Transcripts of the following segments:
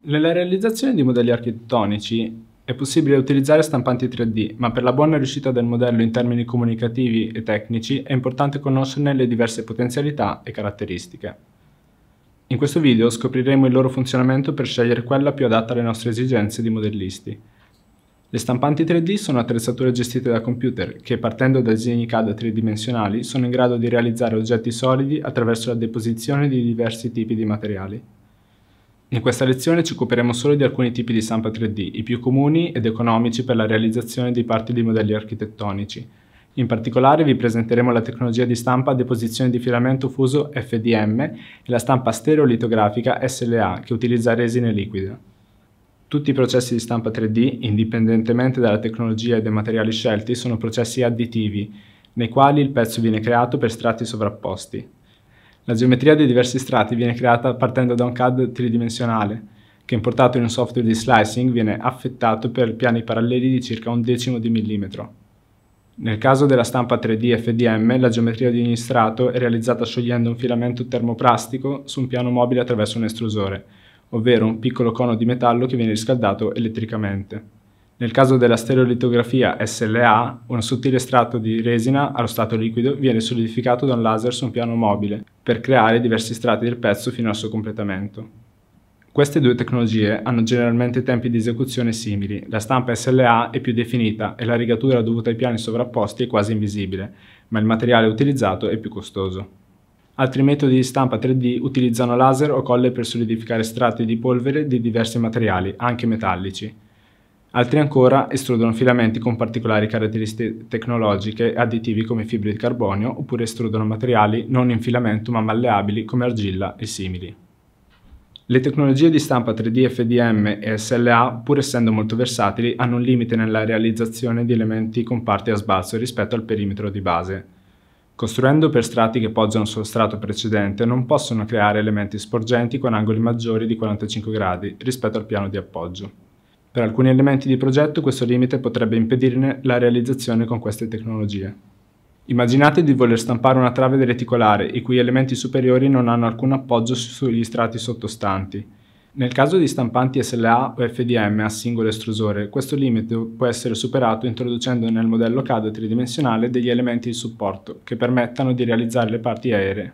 Nella realizzazione di modelli architettonici è possibile utilizzare stampanti 3D, ma per la buona riuscita del modello in termini comunicativi e tecnici è importante conoscerne le diverse potenzialità e caratteristiche. In questo video scopriremo il loro funzionamento per scegliere quella più adatta alle nostre esigenze di modellisti. Le stampanti 3D sono attrezzature gestite da computer che, partendo da disegni CAD tridimensionali, sono in grado di realizzare oggetti solidi attraverso la deposizione di diversi tipi di materiali. In questa lezione ci occuperemo solo di alcuni tipi di stampa 3D, i più comuni ed economici per la realizzazione di parti di modelli architettonici. In particolare vi presenteremo la tecnologia di stampa a deposizione di filamento fuso FDM e la stampa stereolitografica SLA che utilizza resine liquide. Tutti i processi di stampa 3D, indipendentemente dalla tecnologia e dai materiali scelti, sono processi additivi, nei quali il pezzo viene creato per strati sovrapposti, la geometria dei diversi strati viene creata partendo da un CAD tridimensionale, che importato in un software di slicing viene affettato per piani paralleli di circa un decimo di millimetro. Nel caso della stampa 3D FDM, la geometria di ogni strato è realizzata sciogliendo un filamento termoplastico su un piano mobile attraverso un estrusore, ovvero un piccolo cono di metallo che viene riscaldato elettricamente. Nel caso della stereolitografia SLA, un sottile strato di resina allo stato liquido viene solidificato da un laser su un piano mobile per creare diversi strati del pezzo fino al suo completamento. Queste due tecnologie hanno generalmente tempi di esecuzione simili, la stampa SLA è più definita e la rigatura dovuta ai piani sovrapposti è quasi invisibile, ma il materiale utilizzato è più costoso. Altri metodi di stampa 3D utilizzano laser o colle per solidificare strati di polvere di diversi materiali, anche metallici. Altri ancora estrudono filamenti con particolari caratteristiche tecnologiche e additivi come fibre di carbonio oppure estrudono materiali non in filamento ma malleabili come argilla e simili. Le tecnologie di stampa 3D FDM e SLA, pur essendo molto versatili, hanno un limite nella realizzazione di elementi con parti a sbalzo rispetto al perimetro di base. Costruendo per strati che poggiano sullo strato precedente, non possono creare elementi sporgenti con angoli maggiori di 45 gradi rispetto al piano di appoggio. Per alcuni elementi di progetto questo limite potrebbe impedirne la realizzazione con queste tecnologie. Immaginate di voler stampare una trave reticolare i cui elementi superiori non hanno alcun appoggio sugli strati sottostanti. Nel caso di stampanti SLA o FDM a singolo estrusore, questo limite può essere superato introducendo nel modello CAD tridimensionale degli elementi di supporto che permettano di realizzare le parti aeree.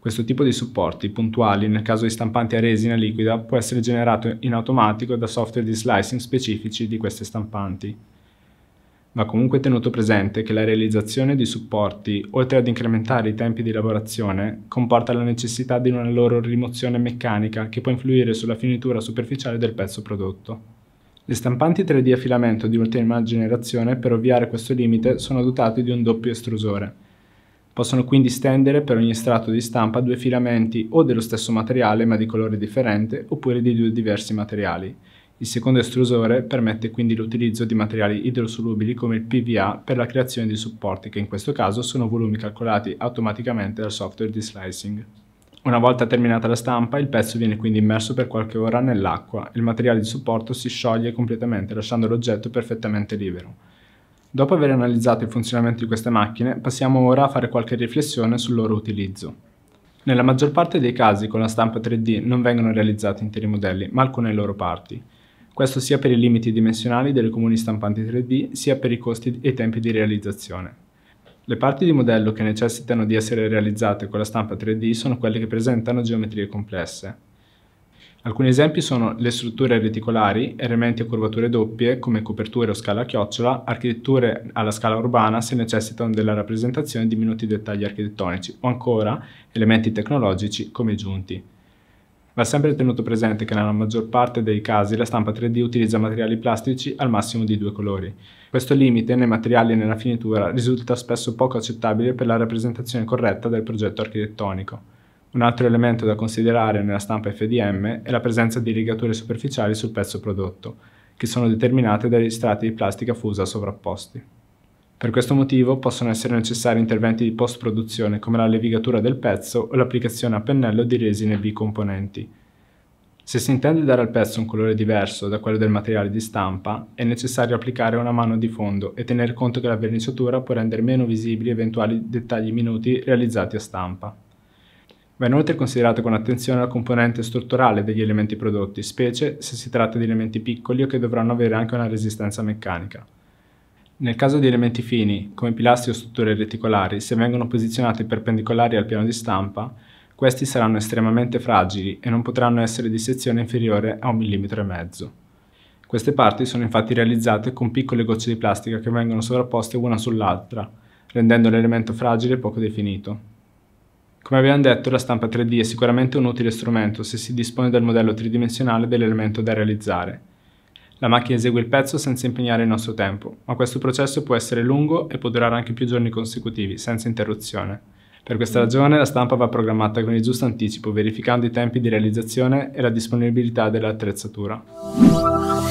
Questo tipo di supporti, puntuali nel caso di stampanti a resina liquida, può essere generato in automatico da software di slicing specifici di queste stampanti. Va comunque tenuto presente che la realizzazione di supporti, oltre ad incrementare i tempi di lavorazione, comporta la necessità di una loro rimozione meccanica che può influire sulla finitura superficiale del pezzo prodotto. Le stampanti 3D a filamento di ultima generazione, per ovviare questo limite, sono dotate di un doppio estrusore, Possono quindi stendere per ogni strato di stampa due filamenti o dello stesso materiale ma di colore differente oppure di due diversi materiali. Il secondo estrusore permette quindi l'utilizzo di materiali idrosolubili come il PVA per la creazione di supporti che in questo caso sono volumi calcolati automaticamente dal software di slicing. Una volta terminata la stampa, il pezzo viene quindi immerso per qualche ora nell'acqua e il materiale di supporto si scioglie completamente lasciando l'oggetto perfettamente libero. Dopo aver analizzato il funzionamento di queste macchine, passiamo ora a fare qualche riflessione sul loro utilizzo. Nella maggior parte dei casi con la stampa 3D non vengono realizzati interi modelli, ma alcune loro parti. Questo sia per i limiti dimensionali delle comuni stampanti 3D, sia per i costi e i tempi di realizzazione. Le parti di modello che necessitano di essere realizzate con la stampa 3D sono quelle che presentano geometrie complesse, Alcuni esempi sono le strutture reticolari, elementi a curvature doppie come coperture o scala a chiocciola, architetture alla scala urbana se necessitano della rappresentazione di minuti dettagli architettonici o ancora elementi tecnologici come i giunti. Va sempre tenuto presente che nella maggior parte dei casi la stampa 3D utilizza materiali plastici al massimo di due colori. Questo limite nei materiali e nella finitura risulta spesso poco accettabile per la rappresentazione corretta del progetto architettonico. Un altro elemento da considerare nella stampa FDM è la presenza di rigature superficiali sul pezzo prodotto, che sono determinate dai strati di plastica fusa sovrapposti. Per questo motivo possono essere necessari interventi di post-produzione come la levigatura del pezzo o l'applicazione a pennello di resine bicomponenti. Se si intende dare al pezzo un colore diverso da quello del materiale di stampa, è necessario applicare una mano di fondo e tener conto che la verniciatura può rendere meno visibili eventuali dettagli minuti realizzati a stampa. Va inoltre considerata con attenzione la componente strutturale degli elementi prodotti, specie se si tratta di elementi piccoli o che dovranno avere anche una resistenza meccanica. Nel caso di elementi fini, come pilastri o strutture reticolari, se vengono posizionati perpendicolari al piano di stampa, questi saranno estremamente fragili e non potranno essere di sezione inferiore a un millimetro e mezzo. Queste parti sono infatti realizzate con piccole gocce di plastica che vengono sovrapposte una sull'altra, rendendo l'elemento fragile e poco definito. Come abbiamo detto, la stampa 3D è sicuramente un utile strumento se si dispone del modello tridimensionale dell'elemento da realizzare. La macchina esegue il pezzo senza impegnare il nostro tempo, ma questo processo può essere lungo e può durare anche più giorni consecutivi, senza interruzione. Per questa ragione la stampa va programmata con il giusto anticipo, verificando i tempi di realizzazione e la disponibilità dell'attrezzatura.